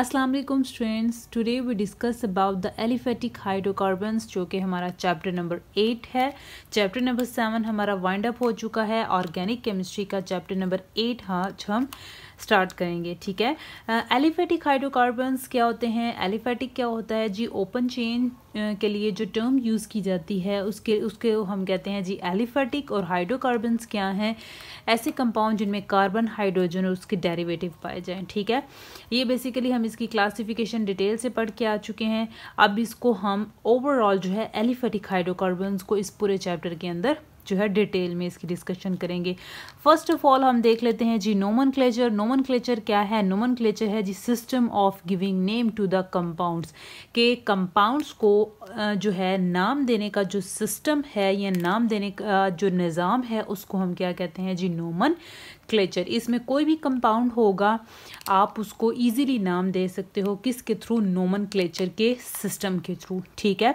अस्सलाम वालेकुम students today we discuss about the aliphatic hydrocarbons जो कि हमारा चैप्टर नंबर एट है चैप्टर नंबर सेवन हमारा वाइंड अप हो चुका है ऑर्गेनिक केमिस्ट्री का चैप्टर नंबर एट हाँ हम स्टार्ट करेंगे ठीक है एलिफेटिक हाइड्रोकार्बन्स क्या होते हैं एलिफेटिक क्या होता है जी ओपन चेन के लिए जो टर्म यूज़ की जाती है उसके उसके हम कहते हैं जी एलिफेटिक और हाइड्रोकार्बन्स क्या हैं ऐसे कंपाउंड जिनमें कार्बन हाइड्रोजन और उसके डेरिवेटिव पाए जाएँ ठीक है ये बेसिकली हम इसकी क्लासिफिकेशन डिटेल से पढ़ के आ चुके हैं अब इसको हम ओवरऑल जो है एलिफेटिक हाइड्रोकार्बन्स को इस पूरे चैप्टर के अंदर जो है डिटेल में इसकी डिस्कशन करेंगे फर्स्ट ऑफ ऑल हम देख लेते हैं जी नोमन क्लेचर नोमन क्लेचर क्या है नोमन क्लेचर है जी system of giving name to the compounds के कंपाउंड्स को जो है नाम देने का जो सिस्टम है या नाम देने का जो निज़ाम है उसको हम क्या कहते हैं जी नोमन क्लेचर इसमें कोई भी कंपाउंड होगा आप उसको इजीली नाम दे सकते हो किसके थ्रू नोमन क्लेचर के सिस्टम के थ्रू ठीक है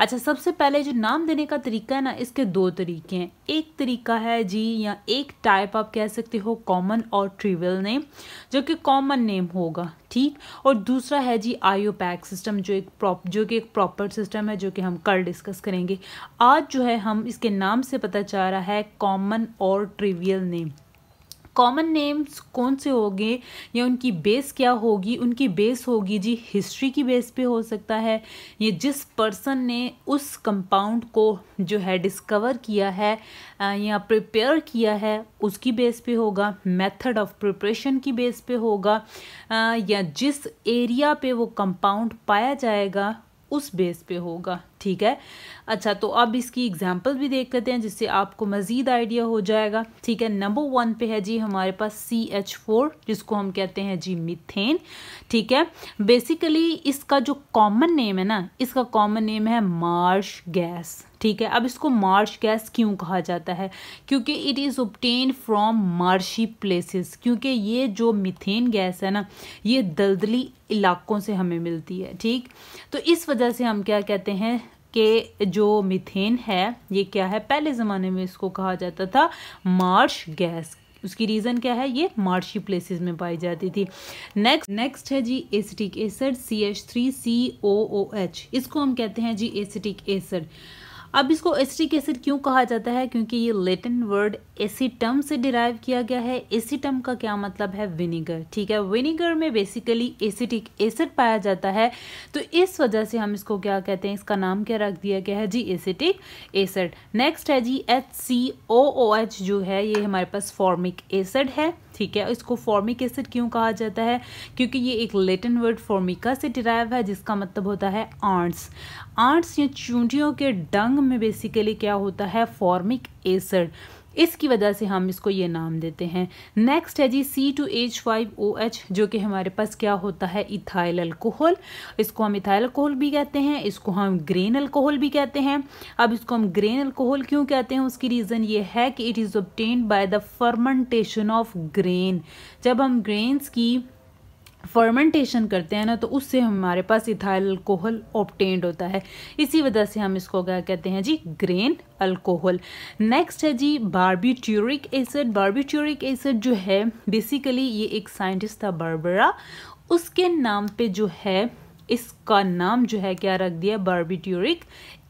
अच्छा सबसे पहले जो नाम देने का तरीका है ना इसके दो तरीके हैं एक तरीका है जी या एक टाइप आप कह सकते हो कॉमन और ट्रिवल नेम जो कि कॉमन नेम होगा ठीक और दूसरा है जी आईओ पैक सिस्टम जो एक प्रॉप जो कि एक प्रॉपर सिस्टम है जो कि हम कल डिस्कस करेंगे आज जो है हम इसके नाम से पता चल रहा है कॉमन और ट्रिवियल नेम कॉमन नेम्स कौन से होंगे या उनकी बेस क्या होगी उनकी बेस होगी जी हिस्ट्री की बेस पे हो सकता है ये जिस पर्सन ने उस कंपाउंड को जो है डिस्कवर किया है या प्रिपेयर किया है उसकी बेस पे होगा मेथड ऑफ प्रिपरेशन की बेस पे होगा या जिस एरिया पे वो कंपाउंड पाया जाएगा उस बेस पे होगा ठीक है अच्छा तो अब इसकी एग्जाम्पल भी देख लेते हैं जिससे आपको मज़ीद आइडिया हो जाएगा ठीक है नंबर वन पे है जी हमारे पास सी एच फोर जिसको हम कहते हैं जी मिथेन ठीक है बेसिकली इसका जो कॉमन नेम है ना इसका कॉमन नेम है मार्श गैस ठीक है अब इसको मार्श गैस क्यों कहा जाता है क्योंकि it is obtained from marshy places क्योंकि ये जो मिथेन गैस है ना ये दलदली इलाकों से हमें मिलती है ठीक तो इस वजह से हम क्या कहते हैं कि जो मिथेन है ये क्या है पहले ज़माने में इसको कहा जाता था मार्श गैस उसकी रीज़न क्या है ये मार्शी प्लेसेस में पाई जाती थी नेक्स्ट नेक्स्ट है जी acetic acid C H three C O O H इसको हम कहते हैं जी एसिटिक एसड अब इसको एसिटिक एसिड क्यों कहा जाता है क्योंकि ये लेटिन वर्ड एसिटम से डिराइव किया गया है एसिटम का क्या मतलब है विनीगर ठीक है विनीगर में बेसिकली एसिटिक एसिड पाया जाता है तो इस वजह से हम इसको क्या कहते हैं इसका नाम क्या रख दिया गया है जी एसिटिक एसिड नेक्स्ट है जी H C O O H जो है ये हमारे पास फॉर्मिक एसिड है ठीक है इसको फॉर्मिक एसिड क्यों कहा जाता है क्योंकि ये एक लेटिन वर्ड फॉर्मिका से डिराइव है जिसका मतलब होता है आंट्स आंट्स या चूंटियों के डंग में बेसिकली क्या होता है फॉर्मिक एसिड इसकी वजह से हम इसको ये नाम देते हैं नेक्स्ट है जी C two H five O H जो कि हमारे पास क्या होता है इथाइल अल्कोहल इसको हम इथाइल अल्कोहल भी कहते हैं इसको हम ग्रेन अल्कोहल भी कहते हैं अब इसको हम ग्रेन अल्कोहल क्यों कहते हैं उसकी रीज़न ये है कि it is obtained by the fermentation of grain जब हम ग्रेन्स की फर्मेंटेशन करते हैं ना तो उससे हमारे पास इथाइल अल्कोहल ऑप्टेंड होता है इसी वजह से हम इसको क्या कहते हैं जी ग्रेन अल्कोहल नेक्स्ट है जी बार्बिट्यूरिक एसिड बार्बिट्यूरिक एसिड जो है बेसिकली ये एक साइंटिस्ट था बर्बरा उसके नाम पे जो है इसका नाम जो है क्या रख दिया बार्बिट्यूरिक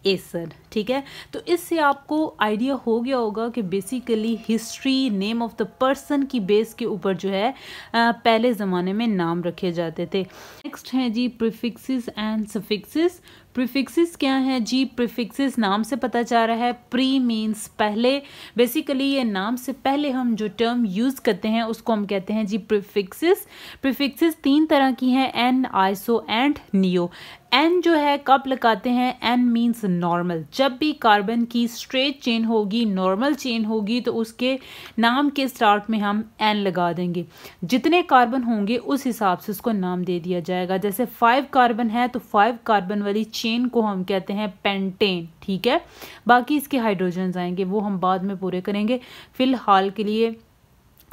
एसर ठीक है तो इससे आपको आइडिया हो गया होगा कि basically history name of the person की बेस के ऊपर जो है पहले ज़माने में नाम रखे जाते थे नेक्स्ट हैं जी प्रिफिक्सिस एंड सफिक्सिस प्रिफिक्सिस क्या हैं जी प्रिफिक्सिस नाम से पता जा रहा है प्री मीन्स पहले बेसिकली ये नाम से पहले हम जो टर्म यूज़ करते हैं उसको हम कहते हैं जी प्रिफिक्सिस प्रिफिक्सिस तीन तरह की हैं n iso and neo n जो है कब लगाते हैं एन मीन्स नॉर्मल जब भी कार्बन की स्ट्रेट चेन होगी नॉर्मल चेन होगी तो उसके नाम के स्टार्ट में हम एन लगा देंगे जितने कार्बन होंगे उस हिसाब से उसको नाम दे दिया जाएगा जैसे फाइव कार्बन है तो फाइव कार्बन वाली चेन को हम कहते हैं पेंटेन ठीक है बाकी इसके हाइड्रोजन आएंगे वो हम बाद में पूरे करेंगे फ़िलहाल के लिए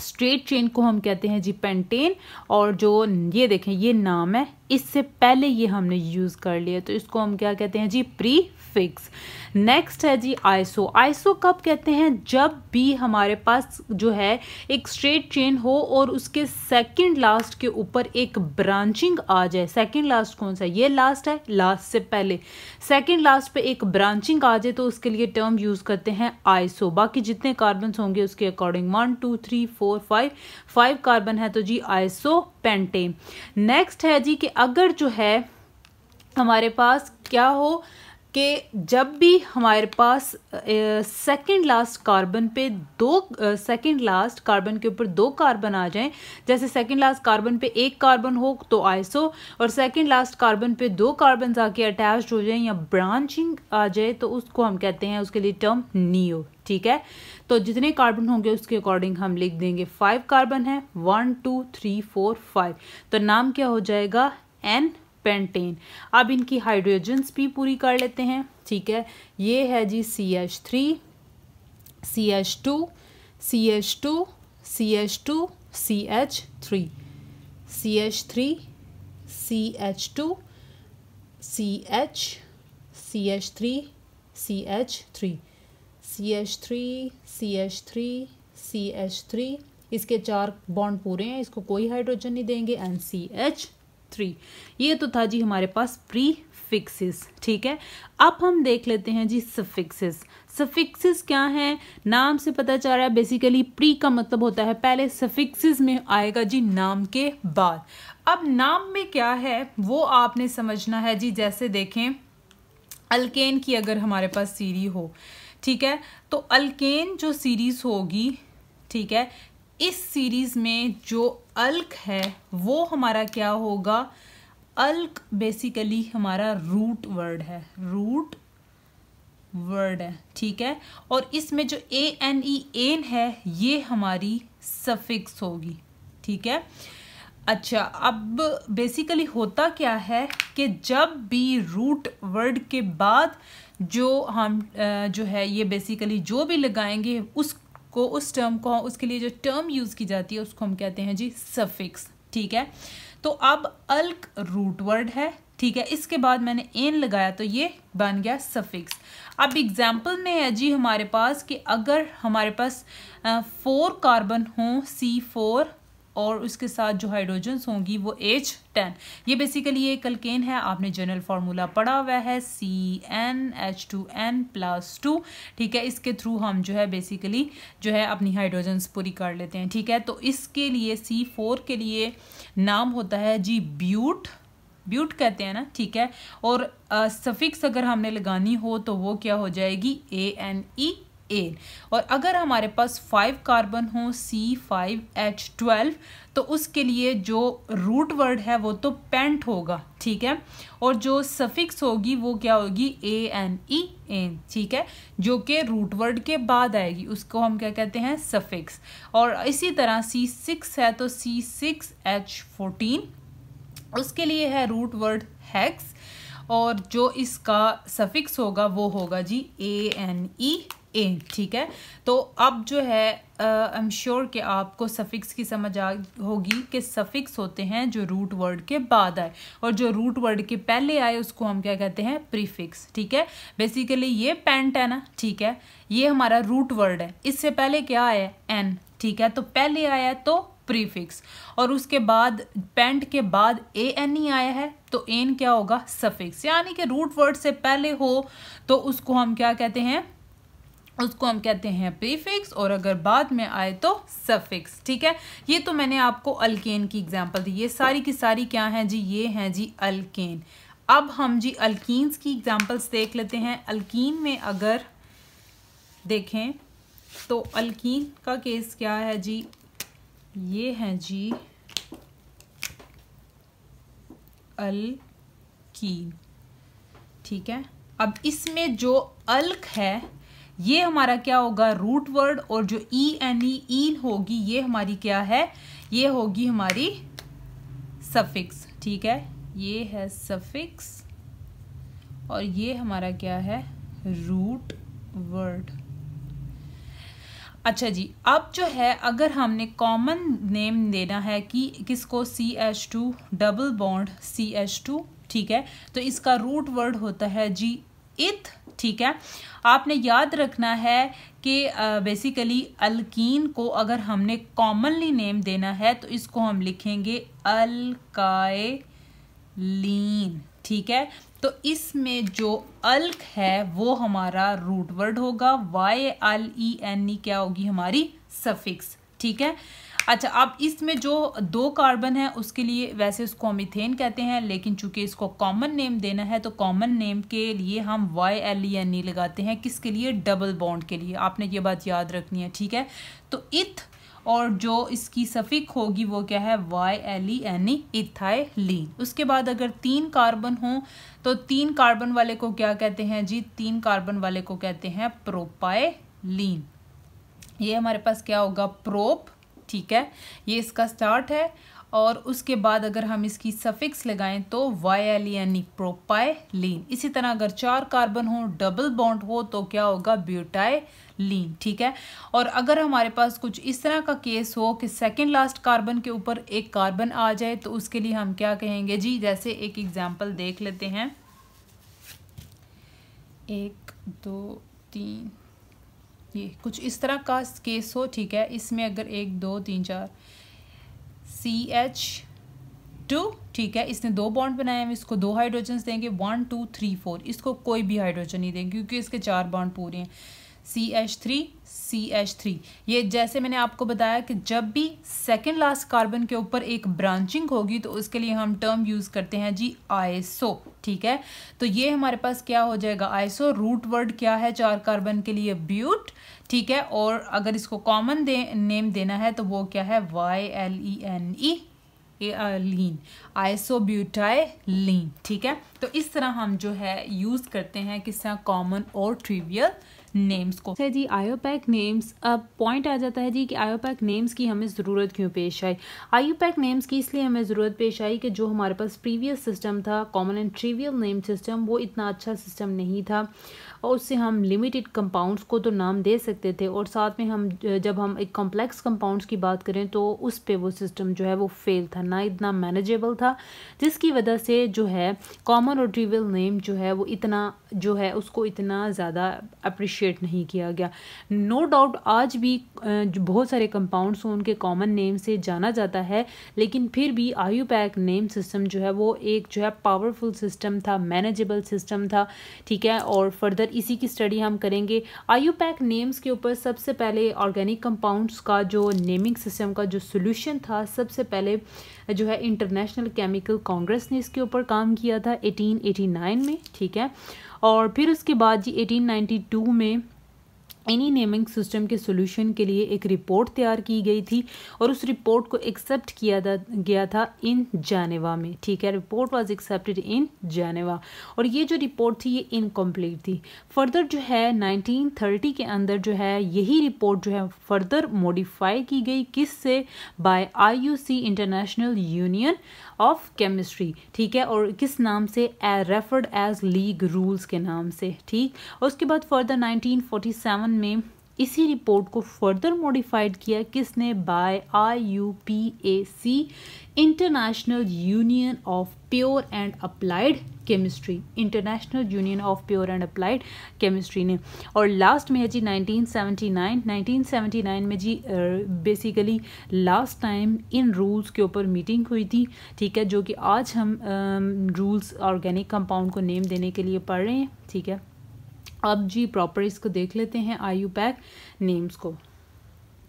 स्ट्रेट चेन को हम कहते हैं जी पेंटेन और जो ये देखें ये नाम है इससे पहले ये हमने यूज़ कर लिया तो इसको हम क्या कहते हैं जी प्री फिक्स नेक्स्ट है जी आइसो आइसो कब कहते हैं जब भी हमारे पास जो है एक स्ट्रेट चेन हो और उसके सेकंड लास्ट के ऊपर एक ब्रांचिंग आ जाए सेकंड लास्ट कौन सा ये लास्ट है लास्ट से पहले सेकंड लास्ट पे एक ब्रांचिंग आ जाए तो उसके लिए टर्म यूज़ करते हैं आइसो बाकी जितने कार्बन होंगे उसके according one two three four five five carbon है तो जी आइसो पेंटेन नेक्स्ट है जी कि अगर जो है हमारे पास क्या हो कि जब भी हमारे पास सेकंड लास्ट कार्बन पे दो सेकंड लास्ट कार्बन के ऊपर दो कार्बन आ जाएं जैसे सेकंड लास्ट कार्बन पे एक कार्बन हो तो आइसो और सेकंड लास्ट कार्बन पे दो कार्बन आके अटैच हो जाएं या ब्रांचिंग आ जाए तो उसको हम कहते हैं उसके लिए टर्म नियो ठीक है तो जितने कार्बन होंगे उसके अकॉर्डिंग हम लिख देंगे फाइव कार्बन है one two three four five तो नाम क्या हो जाएगा एन पेंटेन अब इनकी हाइड्रोजन्स भी पूरी कर लेते हैं ठीक है ये है जी C H three C H two C H two C H two C H three C H three C H two C H C H three C H three C H three C H three C H three इसके चार bond पूरे हैं इसको कोई hydrogen नहीं देंगे N C H three ये तो था जी हमारे पास प्री फिक्सिस ठीक है अब हम देख लेते हैं जी सफिक्सिस सफिक्सिस क्या है नाम से पता चल रहा है बेसिकली प्री का मतलब होता है पहले सफिक्सिस में आएगा जी नाम के बाद अब नाम में क्या है वो आपने समझना है जी जैसे देखें अल्केन की अगर हमारे पास सीरी हो ठीक है तो अल्केन जो सीरीज़ होगी ठीक है इस सीरीज़ में जो अल्क है वो हमारा क्या होगा अल्क बेसिकली हमारा रूट वर्ड है रूट वर्ड है ठीक है और इसमें जो ए एन ई एन है ये हमारी सफिक्स होगी ठीक है अच्छा अब बेसिकली होता क्या है कि जब भी रूट वर्ड के बाद जो हम जो है ये बेसिकली जो भी लगाएंगे उस को उस टर्म को उसके लिए जो टर्म यूज़ की जाती है उसको हम कहते हैं जी सफिक्स ठीक है तो अब अल्क रूट वर्ड है ठीक है इसके बाद मैंने एन लगाया तो ये बन गया सफिक्स अब एग्जाम्पल में है जी हमारे पास कि अगर हमारे पास फोर कार्बन हो सी फोर और उसके साथ जो हाइड्रोजन्स होंगी वो एच टेन ये बेसिकली ये कलकेन है आपने जनरल फार्मूला पढ़ा हुआ है C N H two N plus two ठीक है इसके थ्रू हम जो है बेसिकली जो है अपनी हाइड्रोजन्स पूरी कर लेते हैं ठीक है तो इसके लिए सी फोर के लिए नाम होता है जी ब्यूट ब्यूट कहते हैं ना ठीक है और सफ़िक्स अगर हमने लगानी हो तो वो क्या हो जाएगी ए एन ई एन और अगर हमारे पास फाइव कार्बन हो सी फाइव एच ट्वेल्व तो उसके लिए जो रूट वर्ड है वो तो पेंट होगा ठीक है और जो सफिक्स होगी वो क्या होगी ए एन ई एन ठीक है जो कि रूट वर्ड के बाद आएगी उसको हम क्या कहते हैं सफिक्स और इसी तरह सी सिक्स है तो सी सिक्स एच फोर्टीन उसके लिए है रूट वर्ड हैक्स और जो इसका सफिक्स होगा वो होगा जी ए एन ई ए ठीक है तो अब जो है आई एम श्योर कि आपको सफ़िक्स की समझ आ होगी कि सफ़िक्स होते हैं जो रूट वर्ड के बाद आए और जो रूट वर्ड के पहले आए उसको हम क्या कहते हैं प्रीफिक्स ठीक है बेसिकली ये पेंट है ना ठीक है ये हमारा रूट वर्ड है इससे पहले क्या आया एन ठीक है तो पहले आया तो प्रीफिक्स और उसके बाद पेंट के बाद ए एन ही आया है तो एन क्या होगा सफिक्स यानी कि रूट वर्ड से पहले हो तो उसको हम क्या कहते हैं उसको हम कहते हैं प्रीफिक्स और अगर बाद में आए तो सफिक्स ठीक है ये तो मैंने आपको अल्केन की एग्जांपल दी ये सारी की सारी क्या हैं जी ये हैं जी अल्केन अब हम जी अल्किस की एग्जांपल्स देख लेते हैं अल्किन में अगर देखें तो अल्किन का केस क्या है जी ये है जी अल्कीन ठीक है अब इसमें जो अल्क है ये हमारा क्या होगा रूट वर्ड और जो ई एन ई ईन होगी ये हमारी क्या है ये होगी हमारी सफिक्स ठीक है ये है सफिक्स और ये हमारा क्या है रूट वर्ड अच्छा जी अब जो है अगर हमने कॉमन नेम देना है कि किसको C H two double bond C H two ठीक है तो इसका रूट वर्ड होता है जी इथ ठीक है आपने याद रखना है कि बेसिकली अल्कीन को अगर हमने कॉमनली नेम देना है तो इसको हम लिखेंगे अल्काइलीन ठीक है तो इसमें जो अल्क है वो हमारा रूट वर्ड होगा Y L E N E क्या होगी हमारी सफिक्स ठीक है अच्छा अब इसमें जो दो कार्बन है उसके लिए वैसे उसको मिथेन कहते हैं लेकिन चूंकि इसको कॉमन नेम देना है तो कॉमन नेम के लिए हम Y L E N E लगाते हैं किसके लिए डबल बॉन्ड के लिए आपने ये बात याद रखनी है ठीक है तो इथ और जो इसकी सफ़िक होगी वो क्या है Y L E N E ethylene उसके बाद अगर तीन कार्बन हो तो तीन कार्बन वाले को क्या कहते हैं जी तीन कार्बन वाले को कहते हैं लीन ये हमारे पास क्या होगा प्रोप ठीक है ये इसका स्टार्ट है और उसके बाद अगर हम इसकी सफिक्स लगाएं तो वायल यानी प्रोपाइलिन इसी तरह अगर चार कार्बन हो डबल बॉन्ड हो तो क्या होगा ब्यूटाइलिन ठीक है और अगर हमारे पास कुछ इस तरह का केस हो कि सेकंड लास्ट कार्बन के ऊपर एक कार्बन आ जाए तो उसके लिए हम क्या कहेंगे जी जैसे एक एग्जाम्पल देख लेते हैं एक दो तीन ये कुछ इस तरह का केस हो ठीक है इसमें अगर एक दो तीन चार सी एच टू ठीक है इसने दो बॉन्ड बनाए हैं इसको दो हाइड्रोजन देंगे वन टू थ्री फोर इसको कोई भी हाइड्रोजन नहीं देंगे क्योंकि इसके चार बॉन्ड पूरे हैं C H three C H three ये जैसे मैंने आपको बताया कि जब भी सेकेंड लास्ट कार्बन के ऊपर एक ब्रांचिंग होगी तो उसके लिए हम टर्म यूज़ करते हैं जी आईसो ठीक है तो ये हमारे पास क्या हो जाएगा आईसो रूट वर्ड क्या है चार कार्बन के लिए ब्यूट ठीक है और अगर इसको कॉमन दे नेम देना है तो वो क्या है Y L E N E lene lene ठीक है तो इस तरह हम जो है यूज़ करते हैं किस तरह कॉमन और ट्रिवियल नेम्स को है अच्छा जी आयोपैक नेम्स अब पॉइंट आ जाता है जी कि आयोपैक नेम्स की हमें ज़रूरत क्यों पेश आई आयोपैक नेम्स की इसलिए हमें ज़रूरत पेश आई कि जो हमारे पास प्रीवियस सिस्टम था common and trivial name system वो इतना अच्छा सिस्टम नहीं था और उससे हम लिमिटेड कंपाउंड्स को तो नाम दे सकते थे और साथ में हम जब हम एक कॉम्प्लेक्स कंपाउंड्स की बात करें तो उस पर वो सिस्टम जो है वो फेल था ना इतना मैनेजेबल था जिसकी वजह से जो है कॉमन और ट्रिवियल नेम जो है वो इतना जो है उसको इतना ज़्यादा अप्रिशिएट नहीं किया गया नो no डाउट आज भी बहुत सारे कंपाउंड्स हों उनके कॉमन नेम से जाना जाता है लेकिन फिर भी आयु पैक नेम सिस्टम जो है वो एक जो है पावरफुल सिस्टम था मैनेजेबल सिस्टम था ठीक है और फर्दर इसी की स्टडी हम करेंगे आयु पैक नेम्स के ऊपर सबसे पहले ऑर्गेनिक कंपाउंड्स का जो नेमिंग सिस्टम का जो सोल्यूशन था सबसे पहले जो है इंटरनेशनल केमिकल कांग्रेस ने इसके ऊपर काम किया था 1889 में ठीक है और फिर उसके बाद जी 1892 में एनी नेमिंग सिस्टम के सोल्यूशन के लिए एक रिपोर्ट तैयार की गई थी और उस रिपोर्ट को एक्सेप्ट किया गया था इन जानेवा में ठीक है report was accepted in Geneva और ये जो रिपोर्ट थी ये इनकम्प्लीट थी फर्दर जो है 1930 के अंदर जो है यही रिपोर्ट जो है फर्दर मॉडिफाई की गई किस से by I international union of chemistry ठीक है और किस नाम से रेफर्ड एज लीग रूल्स के नाम से ठीक और उसके बाद फर्दर 1947 में इसी रिपोर्ट को फर्दर मॉडिफाइड किया किसने by I U P A C international union of pure and applied chemistry international union of pure and applied chemistry ने और लास्ट में है जी 1979 1979 में जी basically last time in rules के ऊपर मीटिंग हुई थी ठीक है जो कि आज हम रूल्स ऑर्गेनिक कंपाउंड को नेम देने के लिए पढ़ रहे हैं ठीक है अब जी प्रॉपर इसको देख लेते हैं आयु पैक नेम्स को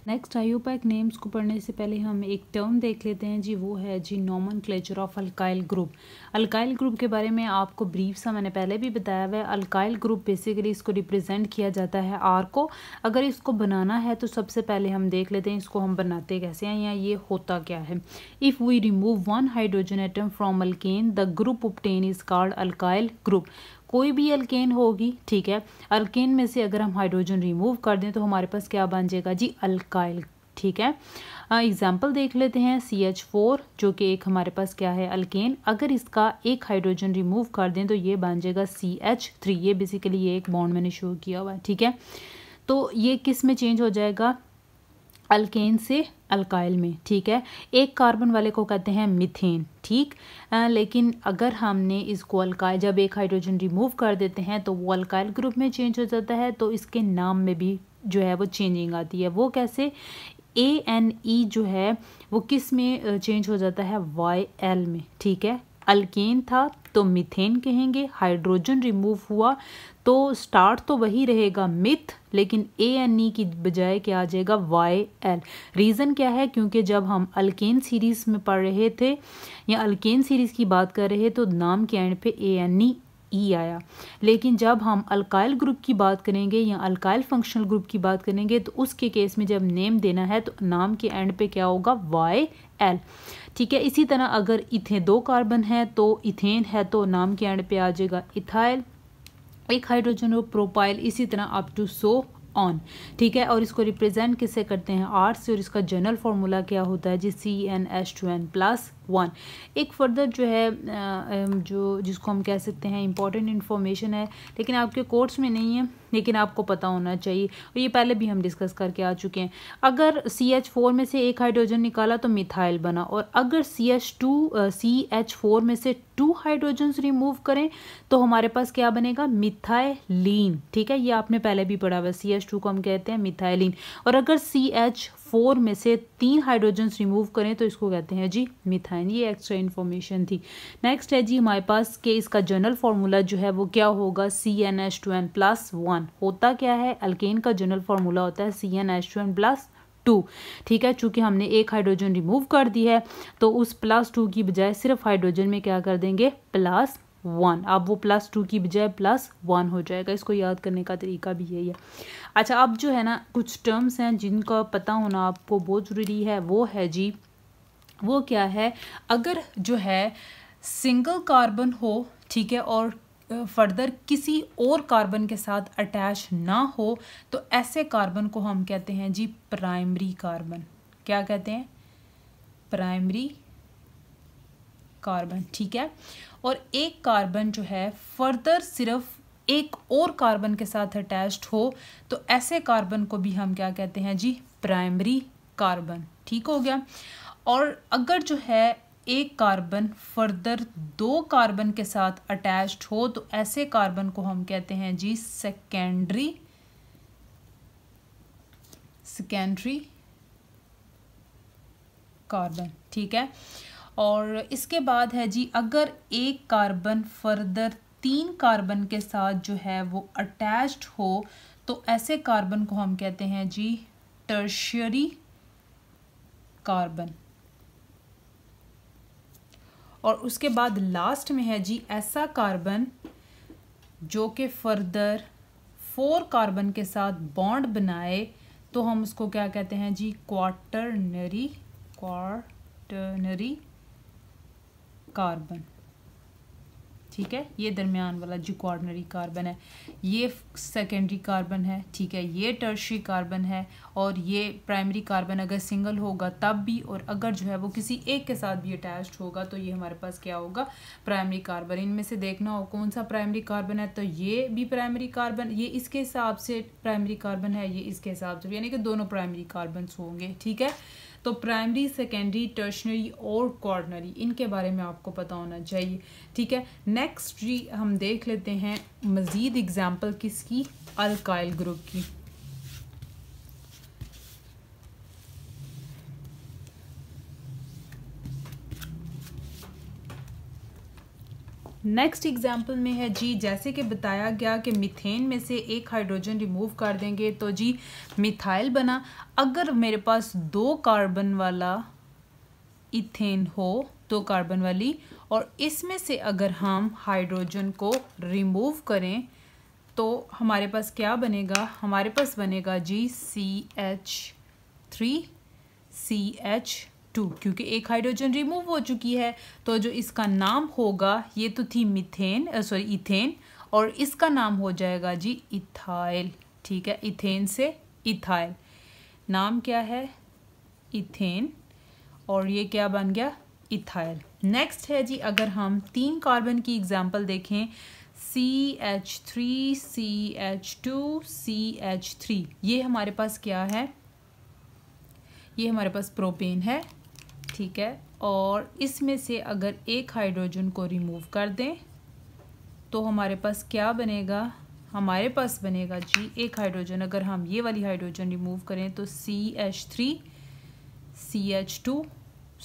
नेक्स्ट आयु पैक नेम्स को पढ़ने से पहले हम एक टर्म देख लेते हैं जी वो है जी nomenclature of alkyl group alkyl group के बारे में आपको ब्रीफ सा मैंने पहले भी बताया हुआ है अल्काइल ग्रुप बेसिकली इसको रिप्रेजेंट किया जाता है आर को अगर इसको बनाना है तो सबसे पहले हम देख लेते हैं इसको हम बनाते कैसे हैं या ये होता क्या है if we remove one hydrogen atom from alkane the group obtained is called alkyl group कोई भी अल्केन होगी ठीक है अल्केन में से अगर हम हाइड्रोजन रिमूव कर दें तो हमारे पास क्या बन जाएगा जी अल्काइल ठीक है एग्जाम्पल देख लेते हैं सी एच फोर जो कि एक हमारे पास क्या है अल्केन अगर इसका एक हाइड्रोजन रिमूव कर दें तो ये बन जाएगा सी एच थ्री ये बेसिकली ये एक बॉन्ड मैंने शो किया हुआ है ठीक है तो ये किस में चेंज हो जाएगा अल्केन से अल्काइल में ठीक है एक कार्बन वाले को कहते हैं मिथेन ठीक आ, लेकिन अगर हमने इसको अल्काइल जब एक हाइड्रोजन रिमूव कर देते हैं तो वो अल्काइल ग्रुप में चेंज हो जाता है तो इसके नाम में भी जो है वो चेंजिंग आती है वो कैसे ए एन ई जो है वो किस में चेंज हो जाता है वाई एल में ठीक है अल्केन था तो मिथेन कहेंगे हाइड्रोजन रिमूव हुआ तो स्टार्ट तो वही रहेगा मिथ लेकिन ए एन ई की बजाय क्या आ जाएगा वाई एल रीज़न क्या है क्योंकि जब हम अल्केन सीरीज़ में पढ़ रहे थे या अल्केन सीरीज़ की बात कर रहे तो नाम के एंड पे A N E E e आया लेकिन जब हम अल्काइल ग्रुप की बात करेंगे या अल्काइल फंक्शनल ग्रुप की बात करेंगे तो उसके केस में जब नेम देना है तो नाम के एंड पे क्या होगा वाई एल ठीक है इसी तरह अगर इथे दो कार्बन है तो इथेन है तो नाम के एंड पे आ जाएगा इथाइल एक हाइड्रोजन और प्रोपाइल इसी तरह अप टू सो ऑन ठीक है और इसको रिप्रेजेंट किससे करते हैं आर्ट से और इसका जनरल फार्मूला क्या होता है जी C N S two N plus one एक फर्दर जो है जो जिसको हम कह सकते हैं इंपॉर्टेंट इन्फॉर्मेशन है लेकिन आपके कोर्स में नहीं है लेकिन आपको पता होना चाहिए और ये पहले भी हम डिस्कस करके आ चुके हैं अगर सी एच फोर में से एक हाइड्रोजन निकाला तो मिथाइल बना और अगर C H two C H four में से टू हाइड्रोजन रिमूव करें तो हमारे पास क्या बनेगा मिथाइलिन ठीक है ये आपने पहले भी पढ़ा हुआ सी एच टू को हम कहते हैं मिथाइलिन और अगर सी एच फोर में से तीन हाइड्रोजन्स रिमूव करें तो इसको कहते हैं जी मिथाइन ये एक्स्ट्रा इन्फॉर्मेशन थी नेक्स्ट है जी हमारे पास के इसका जनरल फार्मूला जो है वो क्या होगा C N H two N plus one होता क्या है अल्केन का जनरल फार्मूला होता है C N H two N plus two ठीक है चूंकि हमने एक हाइड्रोजन रिमूव कर दी है तो उस प्लस टू की बजाय सिर्फ हाइड्रोजन में क्या कर देंगे प्लस वन अब वो प्लस टू की बजाय प्लस वन हो जाएगा इसको याद करने का तरीका भी यही है अच्छा अब जो है ना कुछ टर्म्स हैं जिनका पता होना आपको बहुत ज़रूरी है वो है जी वो क्या है अगर जो है सिंगल कार्बन हो ठीक है और फर्दर किसी और कार्बन के साथ अटैच ना हो तो ऐसे कार्बन को हम कहते हैं जी प्राइमरी कार्बन क्या कहते हैं प्राइमरी कार्बन ठीक है और एक कार्बन जो है फर्दर सिर्फ एक और कार्बन के साथ अटैच्ड हो तो ऐसे कार्बन को भी हम क्या कहते हैं जी प्राइमरी कार्बन ठीक हो गया और अगर जो है एक कार्बन फर्दर दो कार्बन के साथ अटैच्ड हो तो ऐसे कार्बन को हम कहते हैं जी सेकेंडरी सेकेंडरी कार्बन ठीक है और इसके बाद है जी अगर एक कार्बन फर्दर तीन कार्बन के साथ जो है वो अटैच्ड हो तो ऐसे कार्बन को हम कहते हैं जी टर्शियरी कार्बन और उसके बाद लास्ट में है जी ऐसा कार्बन जो कि फर्दर फोर कार्बन के साथ बॉन्ड बनाए तो हम उसको क्या कहते हैं जी क्वार्टरनरी क्वार्टरनरी कार्बन ठीक है ये दरमियान वाला जो कॉर्डनरी कार्बन है ये सेकेंडरी कार्बन है ठीक है ये टर्शरी कार्बन है और ये प्राइमरी कार्बन अगर सिंगल होगा तब भी और अगर जो है वो किसी एक के साथ भी अटैच्ड होगा तो ये हमारे पास क्या होगा प्राइमरी कार्बन इनमें से देखना हो कौन सा प्राइमरी कार्बन है तो ये भी प्राइमरी कार्बन ये इसके हिसाब से प्राइमरी कार्बन है ये इसके हिसाब से यानी कि दोनों प्राइमरी कार्बन होंगे ठीक है तो प्राइमरी सेकेंडरी टर्शनरी और कॉर्नरी इनके बारे में आपको पता होना चाहिए ठीक है नेक्स्ट जी हम देख लेते हैं मज़ीद एग्ज़ाम्पल किसकी अल्काइल ग्रुप की नेक्स्ट एग्जाम्पल में है जी जैसे कि बताया गया कि मिथेन में से एक हाइड्रोजन रिमूव कर देंगे तो जी मिथाइल बना अगर मेरे पास दो कार्बन वाला इथेन हो दो कार्बन वाली और इसमें से अगर हम हाइड्रोजन को रिमूव करें तो हमारे पास क्या बनेगा हमारे पास बनेगा जी C H three C H two क्योंकि एक हाइड्रोजन रिमूव हो चुकी है तो जो इसका नाम होगा ये तो थी मिथेन सॉरी इथेन और इसका नाम हो जाएगा जी इथाइल ठीक है इथेन से इथाइल नाम क्या है इथेन और ये क्या बन गया इथाइल नेक्स्ट है जी अगर हम तीन कार्बन की एग्जाम्पल देखें C H three C H two C H three ये हमारे पास क्या है ये हमारे पास प्रोपेन है ठीक है और इसमें से अगर एक हाइड्रोजन को रिमूव कर दें तो हमारे पास क्या बनेगा हमारे पास बनेगा जी एक हाइड्रोजन अगर हम ये वाली हाइड्रोजन रिमूव करें तो C H three C H two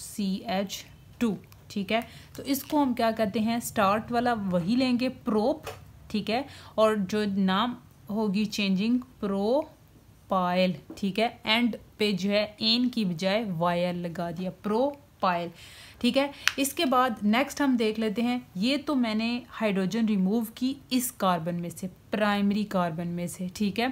C H two ठीक है तो इसको हम क्या कहते हैं स्टार्ट वाला वही लेंगे प्रोप ठीक है और जो नाम होगी चेंजिंग प्रो पायल ठीक है एंड पे जो है एन की बजाय वायर लगा दिया प्रो पायल ठीक है इसके बाद नेक्स्ट हम देख लेते हैं ये तो मैंने हाइड्रोजन रिमूव की इस कार्बन में से प्राइमरी कार्बन में से ठीक है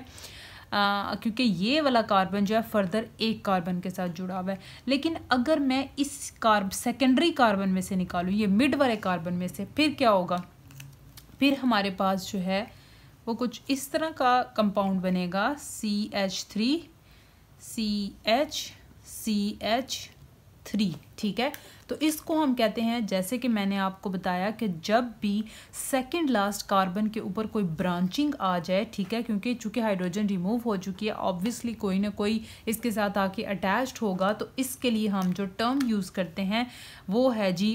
क्योंकि ये वाला कार्बन जो है फर्दर एक कार्बन के साथ जुड़ा हुआ है लेकिन अगर मैं इस कार्ब सेकेंडरी कार्बन में से निकालूँ ये मिड वाले कार्बन में से फिर क्या होगा फिर हमारे पास जो है वो कुछ इस तरह का कंपाउंड बनेगा C H three C H C H three ठीक है तो इसको हम कहते हैं जैसे कि मैंने आपको बताया कि जब भी सेकंड लास्ट कार्बन के ऊपर कोई ब्रांचिंग आ जाए ठीक है क्योंकि चूंकि हाइड्रोजन रिमूव हो चुकी है ऑब्वियसली कोई ना कोई इसके साथ आके अटैच्ड होगा तो इसके लिए हम जो टर्म यूज़ करते हैं वो है जी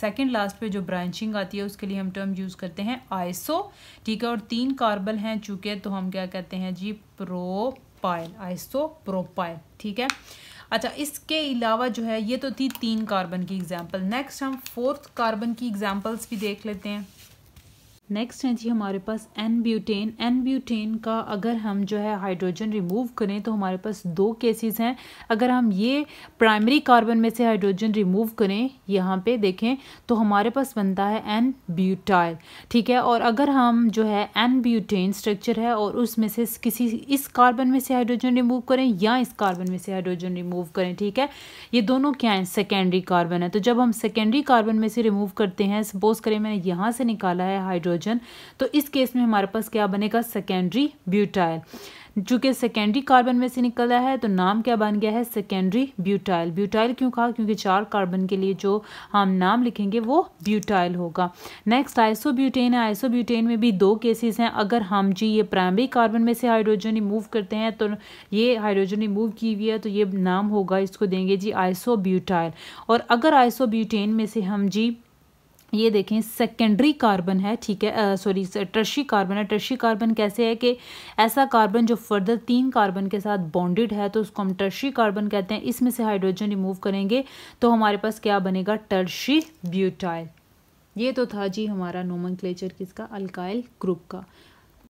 सेकंड लास्ट पे जो ब्रांचिंग आती है उसके लिए हम टर्म यूज़ करते हैं आइसो ठीक है और तीन कार्बन हैं चूँकि तो हम क्या कहते हैं जी प्रो आइसो प्रोपाइल ठीक है अच्छा इसके अलावा जो है ये तो थी तीन कार्बन की एग्जाम्पल नेक्स्ट हम फोर्थ कार्बन की एग्जाम्पल्स भी देख लेते हैं नेक्स्ट है जी हमारे पास एन ब्यूटेन एन ब्यूटेन का अगर हम जो है हाइड्रोजन रिमूव करें तो हमारे पास दो केसेस हैं अगर हम ये प्राइमरी कार्बन में से हाइड्रोजन रिमूव करें यहाँ पे देखें तो हमारे पास बनता है एन ब्यूटाइल ठीक है और अगर हम जो है एन ब्यूटेन स्ट्रक्चर है और उसमें से किसी इस कार्बन में से हाइड्रोजन रिमूव करें या इस कार्बन में से हाइड्रोजन रिमूव करें ठीक है ये दोनों क्या हैं सेकेंडरी कार्बन है तो जब हम सेकेंडरी कार्बन में से रिमूव करते हैं सपोज़ करें मैंने यहाँ से निकाला है हाइड्रोजन हाइड्रोजन तो इस केस में हमारे पास क्या बनेगा सेकेंडरी ब्यूटाइल चूंकि सेकेंडरी कार्बन में से निकल रहा है तो नाम क्या बन गया है सेकेंडरी ब्यूटाइल ब्यूटाइल क्यों कहा क्योंकि चार कार्बन के लिए जो हम नाम लिखेंगे वो ब्यूटाइल होगा नेक्स्ट आइसोब्यूटेन है आइसोब्यूटेन में भी दो केसेस हैं अगर हम जी ये प्राइमरी कार्बन में से हाइड्रोजन रिमूव करते हैं तो ये हाइड्रोजन रिमूव की हुई है तो ये नाम होगा इसको देंगे जी आइसोब्यूटाइल और अगर आइसोब्यूटेन में से हम जी ये देखें सेकेंडरी कार्बन है ठीक है सॉरी टर्शी कार्बन है टर्शी कार्बन कैसे है कि ऐसा कार्बन जो फर्दर तीन कार्बन के साथ बॉन्डेड है तो उसको हम टर्शी कार्बन कहते हैं इसमें से हाइड्रोजन रिमूव करेंगे तो हमारे पास क्या बनेगा टर्शी ब्यूटाइल ये तो था जी हमारा नोमन किसका अल्काइल ग्रुप का